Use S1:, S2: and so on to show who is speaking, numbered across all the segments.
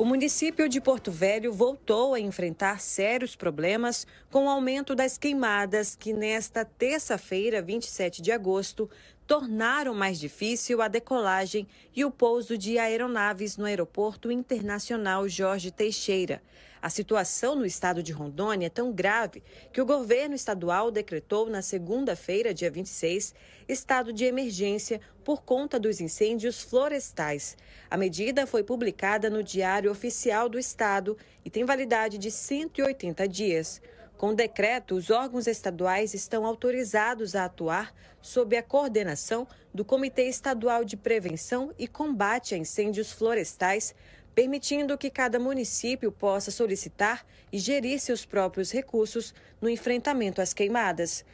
S1: O município de Porto Velho voltou a enfrentar sérios problemas com o aumento das queimadas que nesta terça-feira, 27 de agosto, tornaram mais difícil a decolagem e o pouso de aeronaves no Aeroporto Internacional Jorge Teixeira. A situação no estado de Rondônia é tão grave que o governo estadual decretou na segunda-feira, dia 26, estado de emergência por conta dos incêndios florestais. A medida foi publicada no Diário Oficial do Estado e tem validade de 180 dias. Com decreto, os órgãos estaduais estão autorizados a atuar sob a coordenação do Comitê Estadual de Prevenção e Combate a Incêndios Florestais, permitindo que cada município possa solicitar e gerir seus próprios recursos no enfrentamento às queimadas.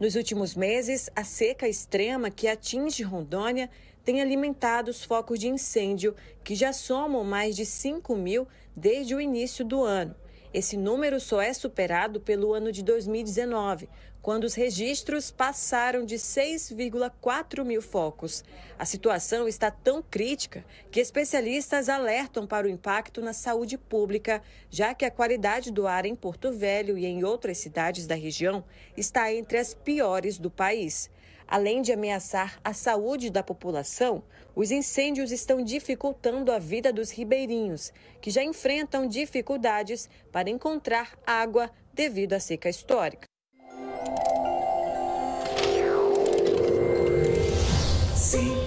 S1: Nos últimos meses, a seca extrema que atinge Rondônia tem alimentado os focos de incêndio, que já somam mais de 5 mil desde o início do ano. Esse número só é superado pelo ano de 2019, quando os registros passaram de 6,4 mil focos. A situação está tão crítica que especialistas alertam para o impacto na saúde pública, já que a qualidade do ar em Porto Velho e em outras cidades da região está entre as piores do país. Além de ameaçar a saúde da população, os incêndios estão dificultando a vida dos ribeirinhos, que já enfrentam dificuldades para encontrar água devido à seca histórica. Sim.